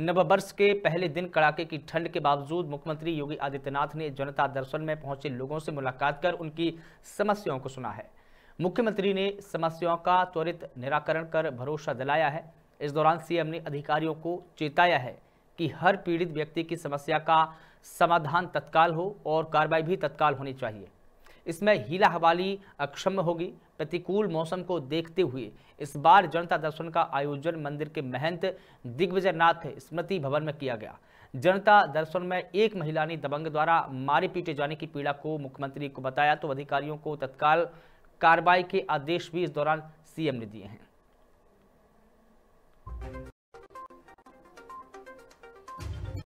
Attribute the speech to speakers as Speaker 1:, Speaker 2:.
Speaker 1: नववर्ष के पहले दिन कड़ाके की ठंड के बावजूद मुख्यमंत्री योगी आदित्यनाथ ने जनता दर्शन में पहुंचे लोगों से मुलाकात कर उनकी समस्याओं को सुना है मुख्यमंत्री ने समस्याओं का त्वरित निराकरण कर भरोसा दिलाया है इस दौरान सीएम ने अधिकारियों को चेताया है कि हर पीड़ित व्यक्ति की समस्या का समाधान तत्काल हो और कार्रवाई भी तत्काल होनी चाहिए इसमें हीला हवाली अक्षम होगी प्रतिकूल मौसम को देखते हुए इस बार जनता दर्शन का आयोजन मंदिर के महंत दिग्विजय नाथ स्मृति भवन में किया गया जनता दर्शन में एक महिला ने दबंग द्वारा मारे पीटे जाने की पीड़ा को मुख्यमंत्री को बताया तो अधिकारियों को तत्काल कार्रवाई के आदेश भी इस दौरान
Speaker 2: सीएम ने दिए हैं